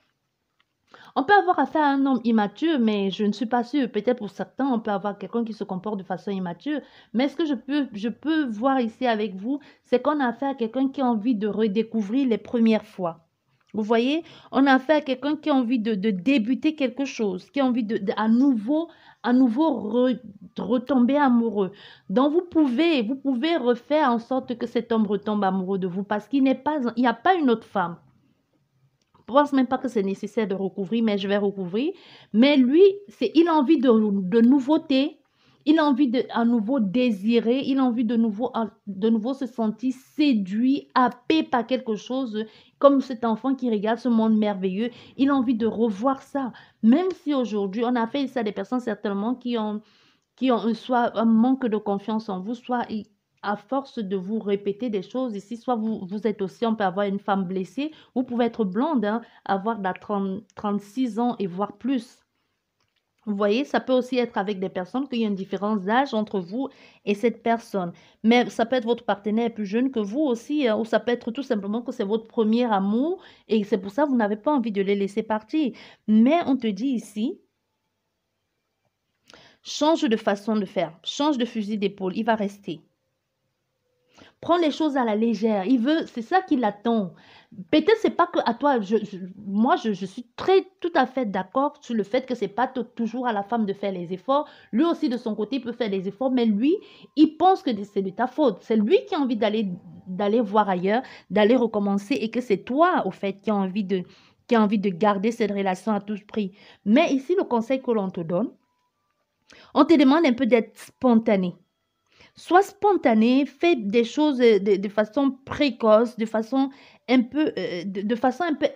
on peut avoir affaire à un homme immature, mais je ne suis pas sûre. Peut-être pour certains, on peut avoir quelqu'un qui se comporte de façon immature. Mais ce que je peux, je peux voir ici avec vous, c'est qu'on a affaire à quelqu'un qui a envie de redécouvrir les premières fois. Vous voyez, on a affaire à quelqu'un qui a envie de, débuter quelque chose, qui a envie de, à nouveau, à nouveau retomber amoureux. Donc vous pouvez, vous pouvez refaire en sorte que cet homme retombe amoureux de vous parce qu'il n'est pas, il n'y a pas une autre femme. Je pense même pas que c'est nécessaire de recouvrir, mais je vais recouvrir. Mais lui, c'est, il a envie de, de nouveautés. Il a envie de à nouveau désirer, il a envie de nouveau, de nouveau se sentir séduit, happé par quelque chose, comme cet enfant qui regarde ce monde merveilleux. Il a envie de revoir ça. Même si aujourd'hui, on a fait ça à des personnes certainement qui ont, qui ont soit un manque de confiance en vous, soit à force de vous répéter des choses ici, soit vous, vous êtes aussi, on peut avoir une femme blessée, vous pouvez être blonde, hein, avoir 36 ans et voire plus. Vous voyez, ça peut aussi être avec des personnes qu'il y a une différence d'âge entre vous et cette personne. Mais ça peut être votre partenaire plus jeune que vous aussi, hein, ou ça peut être tout simplement que c'est votre premier amour et c'est pour ça que vous n'avez pas envie de les laisser partir. Mais on te dit ici, change de façon de faire, change de fusil d'épaule, il va rester prend les choses à la légère. Il veut, c'est ça qu'il attend. Peut-être c'est pas que à toi. moi, je, suis très tout à fait d'accord sur le fait que c'est pas toujours à la femme de faire les efforts. Lui aussi de son côté peut faire les efforts, mais lui, il pense que c'est de ta faute. C'est lui qui a envie d'aller d'aller voir ailleurs, d'aller recommencer et que c'est toi au fait qui as envie de qui a envie de garder cette relation à tout prix. Mais ici, le conseil que l'on te donne, on te demande un peu d'être spontané. Sois spontané, fais des choses euh, de, façon précoce, de façon un peu, euh, de, façon un peu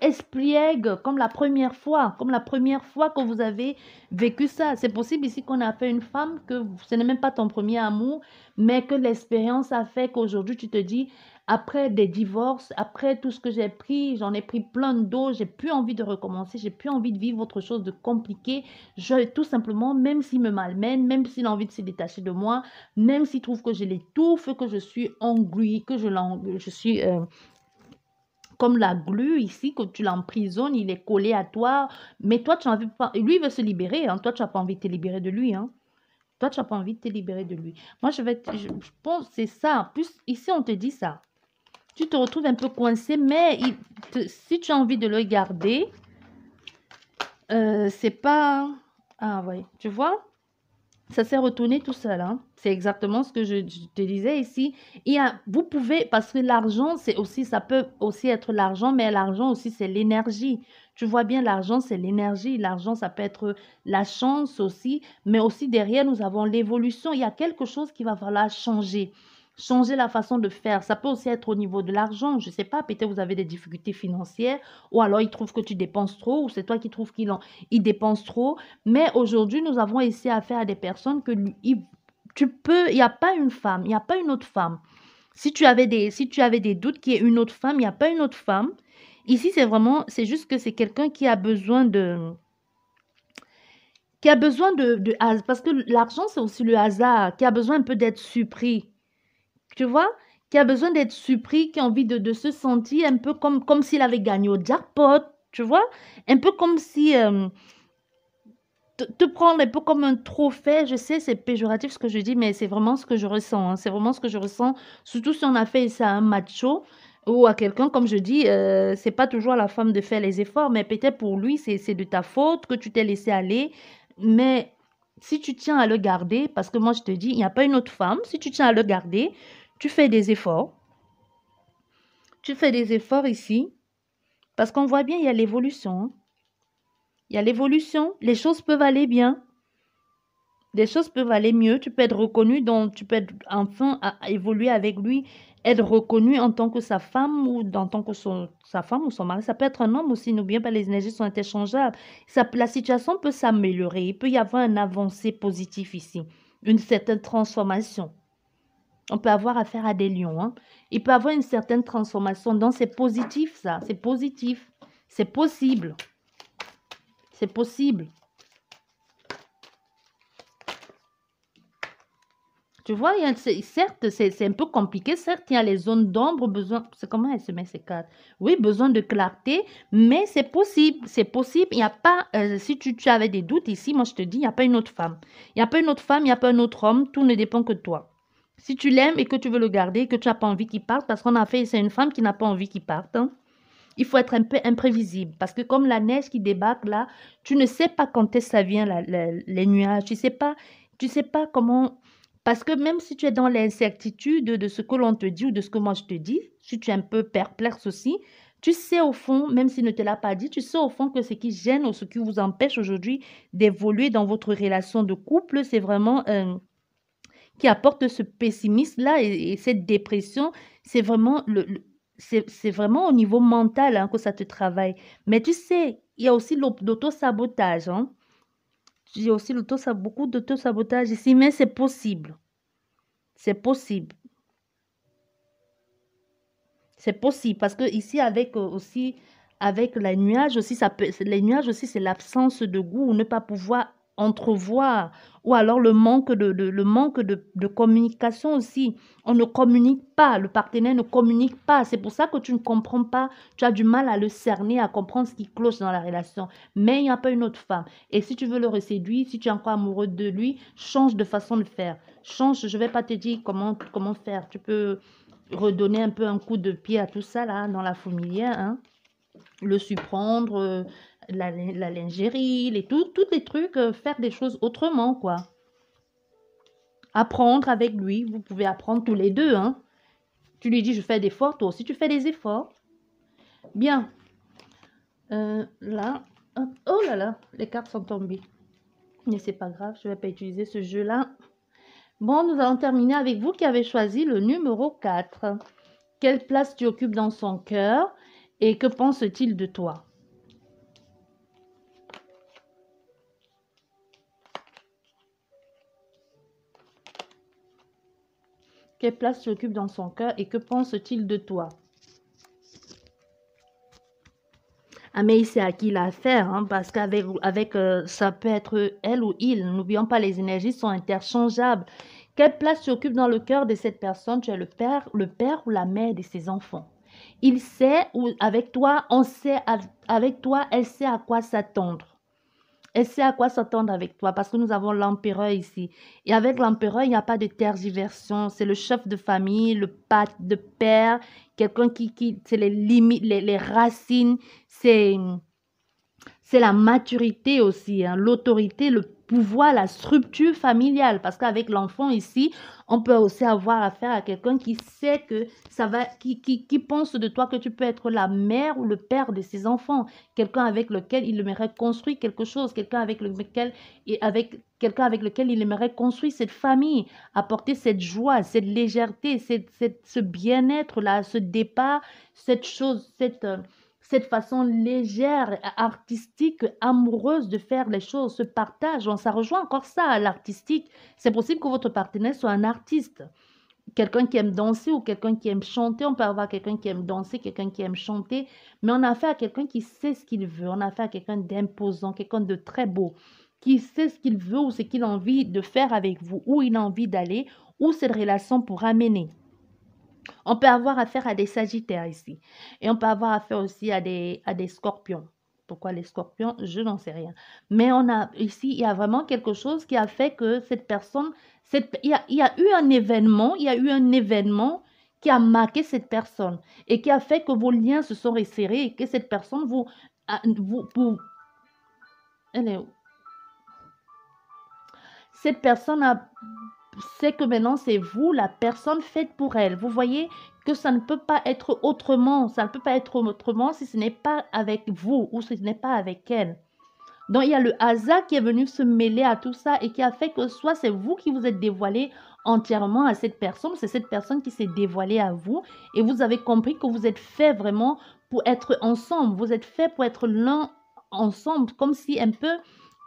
comme la première fois, comme la première fois que vous avez vécu ça. C'est possible ici qu'on a fait une femme que ce n'est même pas ton premier amour, mais que l'expérience a fait qu'aujourd'hui tu te dis, après des divorces, après tout ce que j'ai pris, j'en ai pris plein d'eau, j'ai plus envie de recommencer, j'ai plus envie de vivre autre chose de compliqué. Je, tout simplement, même s'il me malmène, même s'il a envie de se détacher de moi, même s'il trouve que je l'étouffe, que je suis engluie, que je, je suis euh, comme la glue ici, que tu l'emprisonnes, il est collé à toi. Mais toi, tu as envie pas. Lui, veut se libérer. Hein. Toi, tu n'as pas envie de te libérer de lui. Hein. Toi, tu n'as pas envie de te libérer de lui. Moi, je, vais te... je pense c'est ça. Plus, ici, on te dit ça tu te retrouves un peu coincé, mais si tu as envie de le garder, euh, c'est pas... Ah oui, tu vois ça s'est retourné tout seul. Hein. C'est exactement ce que je, te disais ici. Il vous pouvez, parce que l'argent, c'est aussi, ça peut aussi être l'argent, mais l'argent aussi, c'est l'énergie. Tu vois bien, l'argent, c'est l'énergie. L'argent, ça peut être la chance aussi, mais aussi derrière, nous avons l'évolution. Il y a quelque chose qui va falloir changer changer la façon de faire. Ça peut aussi être au niveau de l'argent. Je ne sais pas, peut-être vous avez des difficultés financières ou alors il trouve que tu dépenses trop ou c'est toi qui trouves qu'il en... il dépense trop. Mais aujourd'hui, nous avons essayé à faire à des personnes que tu peux, il n'y a pas une femme, il n'y a pas une autre femme. Si tu avais des, si tu avais des doutes qu'il y ait une autre femme, il n'y a pas une autre femme. Ici, c'est vraiment, c'est juste que c'est quelqu'un qui a besoin de qui a besoin de, de parce que l'argent c'est aussi le hasard, qui a besoin un peu d'être surpris tu vois, qui a besoin d'être surpris, qui a envie de, se sentir un peu comme, comme s'il avait gagné au jackpot, tu vois, un peu comme si... Euh, te, prendre un peu comme un trophée, je sais, c'est péjoratif ce que je dis, mais c'est vraiment ce que je ressens. Hein. C'est vraiment ce que je ressens, surtout si on a fait ça à un macho ou à quelqu'un, comme je dis, euh, c'est pas toujours à la femme de faire les efforts, mais peut-être pour lui, c'est de ta faute que tu t'es laissé aller. Mais si tu tiens à le garder, parce que moi je te dis, il n'y a pas une autre femme, si tu tiens à le garder, tu fais des efforts. Tu fais des efforts ici parce qu'on voit bien, il y a l'évolution. Il y a l'évolution. Les choses peuvent aller bien. Les choses peuvent aller mieux. Tu peux être reconnu, donc tu peux être enfin à, évoluer avec lui, être reconnu en tant que sa femme ou en tant que son, sa femme ou son mari. Ça peut être un homme aussi. bien, pas, les énergies sont interchangeables. la situation peut s'améliorer. Il peut y avoir un avancé positif ici, une certaine transformation on peut avoir affaire à des lions. Hein. Il peut avoir une certaine transformation. Donc, c'est positif, ça. C'est positif. C'est possible. C'est possible. Tu vois, certes, c'est un peu compliqué. Certes, il y a les zones d'ombre, besoin... C'est comment elle se met ces cartes Oui, besoin de clarté, mais c'est possible. C'est possible. Il n'y a pas... Euh, si tu, tu avais des doutes ici, moi, je te dis, il n'y a pas une autre femme. Il n'y a pas une autre femme, il n'y a pas un autre homme. Tout ne dépend que de toi. Si tu l'aimes et que tu veux le garder, que tu n'as pas envie qu'il parte, parce qu'on a fait, c'est une femme qui n'a pas envie qu'il parte, hein. il faut être un peu imprévisible. Parce que comme la neige qui débarque là, tu ne sais pas quand est-ce que ça vient, les nuages, tu ne sais pas, tu sais pas comment... Parce que même si tu es dans l'incertitude de ce que l'on te dit ou de ce que moi je te dis, si tu es un peu perplexe aussi, tu sais au fond, même s'il ne te l'a pas dit, tu sais au fond que ce qui gêne ou ce qui vous empêche aujourd'hui d'évoluer dans votre relation de couple, c'est vraiment un qui apporte ce pessimisme-là et, cette dépression, c'est vraiment le, c'est vraiment au niveau mental hein, que ça te travaille. Mais tu sais, il y a aussi l'auto-sabotage. Hein? Il y a aussi beaucoup d'auto-sabotage ici, mais c'est possible. C'est possible. C'est possible parce que ici, avec euh, aussi, avec la nuage aussi, ça peut, les nuages aussi, c'est l'absence de goût, ne pas pouvoir entrevoir, ou alors le manque de, le manque de, communication aussi. On ne communique pas, le partenaire ne communique pas. C'est pour ça que tu ne comprends pas, tu as du mal à le cerner, à comprendre ce qui cloche dans la relation. Mais il n'y a pas une autre femme. Et si tu veux le reséduire, si tu es encore amoureux de lui, change de façon de faire. Change, je ne vais pas te dire comment, comment faire. Tu peux redonner un peu un coup de pied à tout ça là, dans la fourmilière. Hein le surprendre, euh, la, lingerie, les, tout, tous les trucs, euh, faire des choses autrement, quoi. Apprendre avec lui, vous pouvez apprendre tous les deux, hein. Tu lui dis, je fais des efforts, toi aussi tu fais des efforts. Bien. Euh, là, oh là là, les cartes sont tombées. Mais c'est pas grave, je vais pas utiliser ce jeu-là. Bon, nous allons terminer avec vous qui avez choisi le numéro 4. Quelle place tu occupes dans son cœur et que pense-t-il de toi Quelle place tu occupes dans son cœur et que pense-t-il de toi Ah mais il sait à qui il a affaire, hein, parce qu'avec avec, euh, ça peut être elle ou il. N'oublions pas, les énergies sont interchangeables. Quelle place tu occupes dans le cœur de cette personne Tu es le père, le père ou la mère de ses enfants. Il sait, ou avec toi, on sait, avec toi, elle sait à quoi s'attendre. Et c'est à quoi s'attendre avec toi, parce que nous avons l'empereur ici. Et avec l'empereur, il n'y a pas de tergiversion. C'est le chef de famille, le père, de père quelqu'un qui, c'est les limites, les, racines, c'est, c'est la maturité aussi, hein. l'autorité, le pouvoir la structure familiale. Parce qu'avec l'enfant ici, on peut aussi avoir affaire à quelqu'un qui sait que ça va, qui, qui, pense de toi que tu peux être la mère ou le père de ses enfants. Quelqu'un avec lequel il aimerait construire quelque chose. Quelqu'un avec lequel, avec, quelqu'un avec lequel il aimerait construire cette famille, apporter cette joie, cette légèreté, ce bien-être là, ce départ, cette chose, cette, euh, cette façon légère, artistique, amoureuse de faire les choses, ce partage. On, ça rejoint encore ça, à l'artistique. C'est possible que votre partenaire soit un artiste. Quelqu'un qui aime danser ou quelqu'un qui aime chanter. On peut avoir quelqu'un qui aime danser, quelqu'un qui aime chanter. Mais on a affaire à quelqu'un qui sait ce qu'il veut. On a affaire à quelqu'un d'imposant, quelqu'un de très beau, qui sait ce qu'il veut ou ce qu'il a envie de faire avec vous, où il a envie d'aller, où cette relation pourra mener. On peut avoir affaire à des sagittaires ici. Et on peut avoir affaire aussi à des, à des scorpions. Pourquoi les scorpions Je n'en sais rien. Mais on a ici, il y a vraiment quelque chose qui a fait que cette personne, il, y a, eu un événement, il y a eu un événement qui a marqué cette personne et qui a fait que vos liens se sont resserrés et que cette personne vous, vous, vous elle est où Cette personne a c'est que maintenant c'est vous la personne faite pour elle. Vous voyez que ça ne peut pas être autrement, ça ne peut pas être autrement si ce n'est pas avec vous ou si ce n'est pas avec elle. Donc il y a le hasard qui est venu se mêler à tout ça et qui a fait que soit c'est vous qui vous êtes dévoilé entièrement à cette personne, c'est cette personne qui s'est dévoilée à vous et vous avez compris que vous êtes fait vraiment pour être ensemble, vous êtes fait pour être l'un ensemble, comme si un peu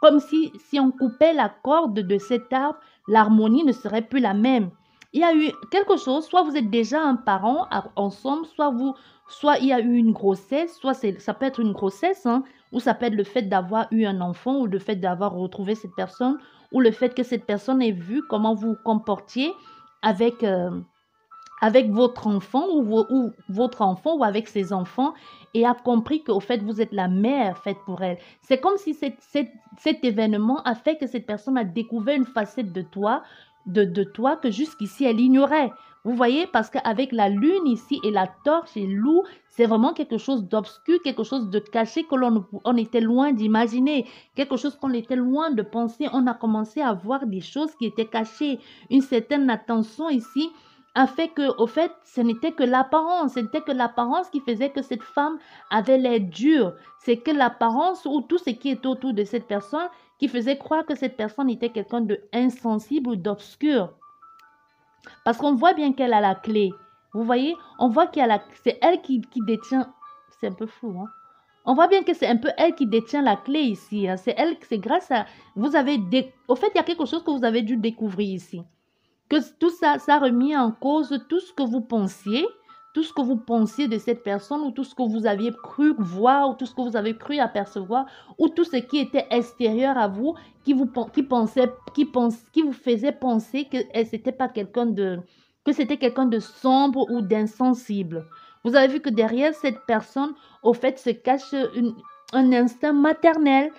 comme si, si on coupait la corde de cet arbre, l'harmonie ne serait plus la même. Il y a eu quelque chose, soit vous êtes déjà un parent ensemble, soit vous, soit il y a eu une grossesse, soit ça peut être une grossesse, hein, ou ça peut être le fait d'avoir eu un enfant, ou le fait d'avoir retrouvé cette personne, ou le fait que cette personne ait vu comment vous comportiez avec, euh, avec votre enfant ou, votre enfant ou avec ses enfants et a compris qu'au fait, vous êtes la mère faite pour elle. C'est comme si cet événement a fait que cette personne a découvert une facette de toi, de, toi que jusqu'ici, elle ignorait. Vous voyez, parce qu'avec la lune ici et la torche et l'eau, c'est vraiment quelque chose d'obscur, quelque chose de caché que l'on était loin d'imaginer, quelque chose qu'on était loin de penser. On a commencé à voir des choses qui étaient cachées, une certaine attention ici a fait que, au fait, ce n'était que l'apparence, ce n'était que l'apparence qui faisait que cette femme avait l'air dure. C'est que l'apparence ou tout ce qui est autour de cette personne qui faisait croire que cette personne était quelqu'un de insensible ou d'obscur. Parce qu'on voit bien qu'elle a la clé. Vous voyez, on voit qu'il y a la... c'est elle qui, détient. C'est un peu fou, hein? On voit bien que c'est un peu elle qui détient la clé ici. Hein? C'est elle, c'est grâce à. Vous avez. Au fait, il y a quelque chose que vous avez dû découvrir ici que tout ça, ça remis en cause tout ce que vous pensiez, tout ce que vous pensiez de cette personne ou tout ce que vous aviez cru voir ou tout ce que vous avez cru apercevoir ou tout ce qui était extérieur à vous qui vous qui pensait qui qui vous faisait penser que eh, c'était pas quelqu'un de que c'était quelqu'un de sombre ou d'insensible. Vous avez vu que derrière cette personne, au fait, se cache un instinct maternel,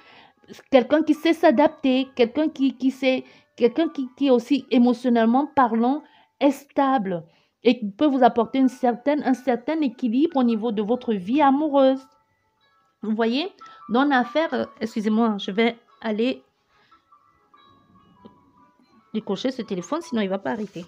quelqu'un qui sait s'adapter, quelqu'un qui, qui sait quelqu'un qui, est aussi émotionnellement parlant est stable et qui peut vous apporter une certaine, un certain équilibre au niveau de votre vie amoureuse. Vous voyez, dans l'affaire, euh, excusez-moi, je vais aller décocher ce téléphone, sinon il ne va pas arrêter.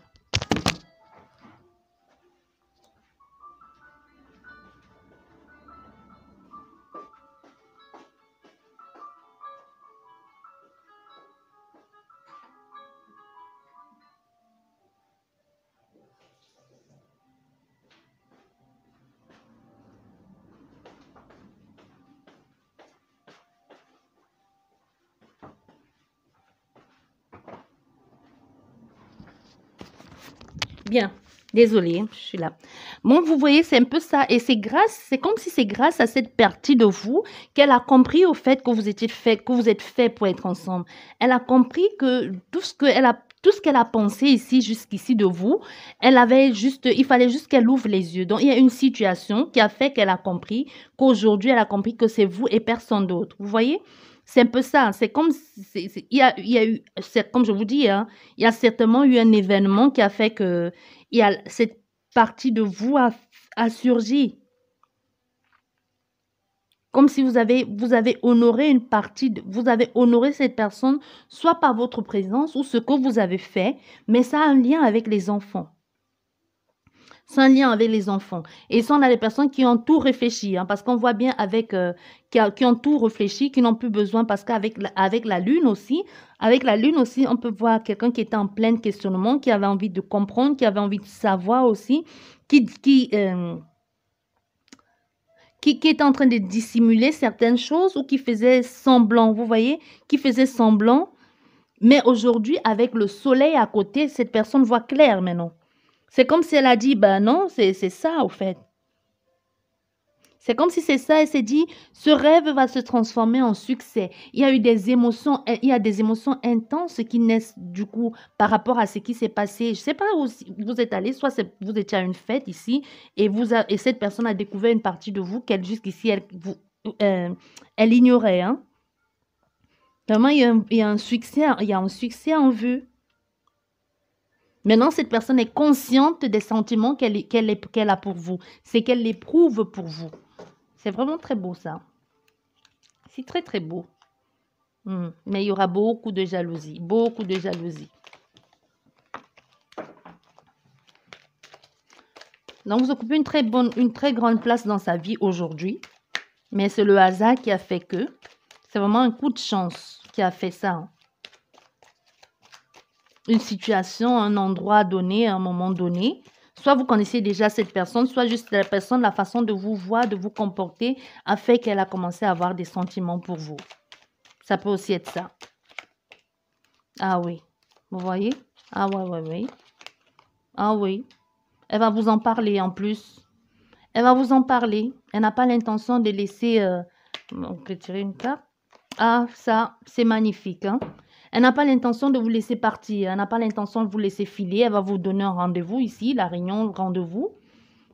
Désolée, hein, je suis là. Bon, vous voyez, c'est un peu ça. Et c'est grâce, c'est comme si c'est grâce à cette partie de vous qu'elle a compris au fait que vous étiez fait, que vous êtes fait pour être ensemble. Elle a compris que tout ce qu'elle a tout ce qu'elle a pensé ici jusqu'ici de vous, elle avait juste, il fallait juste qu'elle ouvre les yeux. Donc il y a une situation qui a fait qu'elle a compris qu'aujourd'hui elle a compris que c'est vous et personne d'autre. Vous voyez c'est un peu ça. C'est comme, il y a, eu, comme je vous dis, hein, il y a certainement eu un événement qui a fait que a, cette partie de vous a, surgi. Comme si vous avez, vous avez honoré une partie, vous avez honoré cette personne, soit par votre présence ou ce que vous avez fait, mais ça a un lien avec les enfants sans lien avec les enfants. Et on a des personnes qui ont tout réfléchi, hein, parce qu'on voit bien avec euh, qui, ont tout réfléchi, qui n'ont plus besoin, parce qu'avec avec la lune aussi, avec la lune aussi, on peut voir quelqu'un qui était en plein questionnement, qui avait envie de comprendre, qui avait envie de savoir aussi, qui qui euh, qui, qui, était en train de dissimuler certaines choses ou qui faisait semblant, vous voyez, qui faisait semblant. Mais aujourd'hui, avec le soleil à côté, cette personne voit clair maintenant. C'est comme si elle a dit, ben non, c'est ça au fait. C'est comme si c'est ça, elle s'est dit, ce rêve va se transformer en succès. Il y a eu des émotions, il y a des émotions intenses qui naissent du coup par rapport à ce qui s'est passé. Je ne sais pas où vous êtes allé, soit vous étiez à une fête ici et, vous et cette personne a découvert une partie de vous qu'elle jusqu'ici, elle, euh, elle ignorait. Hein. Vraiment, il y a un succès, il y a un succès en vue. Maintenant, cette personne est consciente des sentiments qu'elle a pour vous. C'est qu'elle éprouve pour vous. C'est vraiment très beau ça. C'est très très beau. Hmm. Mais il y aura beaucoup de jalousie. Beaucoup de jalousie. Donc, vous occupez une très bonne, une très grande place dans sa vie aujourd'hui. Mais c'est le hasard qui a fait que. C'est vraiment un coup de chance qui a fait ça. Hein une situation, un endroit donné, un moment donné. Soit vous connaissez déjà cette personne, soit juste la personne, la façon de vous voir, de vous comporter, a fait qu'elle a commencé à avoir des sentiments pour vous. Ça peut aussi être ça. Ah oui. Vous voyez Ah oui, oui, oui. Ah oui. Elle va vous en parler en plus. Elle va vous en parler. Elle n'a pas l'intention de laisser... Euh, on peut tirer une carte. Ah, ça, c'est magnifique. Hein? Elle n'a pas l'intention de vous laisser partir, elle n'a pas l'intention de vous laisser filer, elle va vous donner un rendez-vous ici, la réunion, rendez-vous,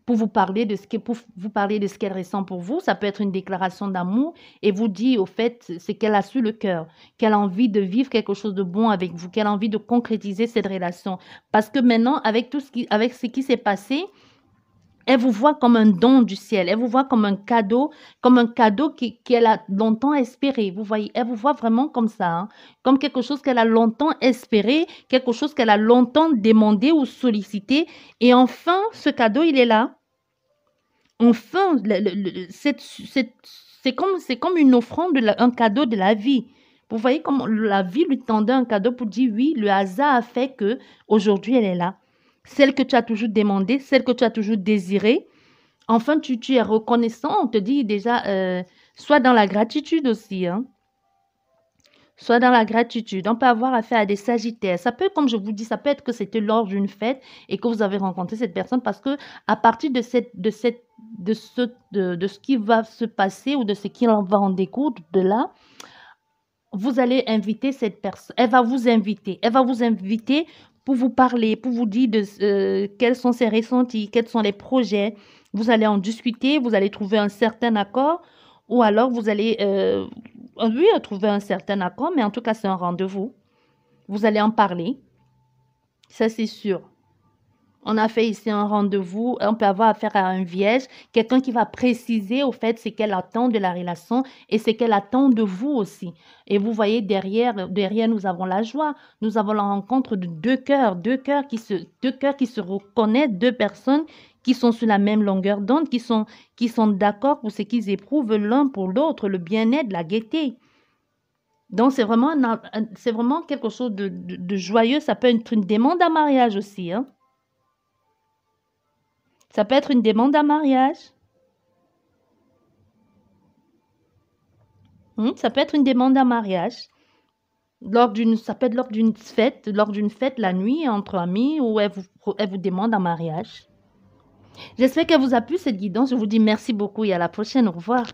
pour vous parler de ce que, pour vous parler de ce qu'elle ressent pour vous. Ça peut être une déclaration d'amour et vous dit au fait c'est qu'elle a su le cœur, qu'elle a envie de vivre quelque chose de bon avec vous, qu'elle a envie de concrétiser cette relation. Parce que maintenant, avec tout ce qui, avec ce qui s'est passé, elle vous voit comme un don du ciel. Elle vous voit comme un cadeau, comme un cadeau qu'elle a longtemps espéré. Vous voyez, elle vous voit vraiment comme ça, hein. comme quelque chose qu'elle a longtemps espéré, quelque chose qu'elle a longtemps demandé ou sollicité. Et enfin, ce cadeau, il est là. Enfin, c'est comme, comme une offrande, un cadeau de la vie. Vous voyez comme la vie lui tendait un cadeau pour dire oui, le hasard a fait que aujourd'hui elle est là celle que tu as toujours demandée, celle que tu as toujours désirée. Enfin, tu, tu es reconnaissant, on te dit déjà, euh, soit dans la gratitude aussi. Hein. Soit dans la gratitude. On peut avoir affaire à des sagittaires. Ça peut, comme je vous dis, ça peut être que c'était lors d'une fête et que vous avez rencontré cette personne parce que à partir de, cette, de, cette, de, ce, de, ce qui va se passer ou de ce qui va en découdre de là, vous allez inviter cette personne. Elle va vous inviter. Elle va vous inviter pour vous parler, pour vous dire de, euh, quels sont ses ressentis, quels sont les projets. Vous allez en discuter, vous allez trouver un certain accord ou alors vous allez, euh, oui, trouver un certain accord, mais en tout cas, c'est un rendez-vous. Vous allez en parler. Ça, c'est sûr on a fait ici un rendez-vous, on peut avoir affaire à un vierge, quelqu'un qui va préciser au fait ce qu'elle attend de la relation et ce qu'elle attend de vous aussi. Et vous voyez derrière, derrière nous avons la joie, nous avons la rencontre de deux cœurs, deux cœurs qui se, deux cœurs qui se reconnaissent, deux personnes qui sont sur la même longueur d'onde, qui sont, qui sont d'accord pour ce qu'ils éprouvent l'un pour l'autre, le bien-être, la gaieté. Donc, c'est vraiment, c'est vraiment quelque chose de, joyeux. Ça peut être une demande à mariage aussi. Hein? Ça peut être une demande à mariage. Hmm, ça peut être une demande à mariage. Lors d'une, ça peut être lors d'une fête, lors d'une fête la nuit entre amis où elle vous, elle vous demande en mariage. J'espère qu'elle vous a plu cette guidance. Je vous dis merci beaucoup et à la prochaine. Au revoir.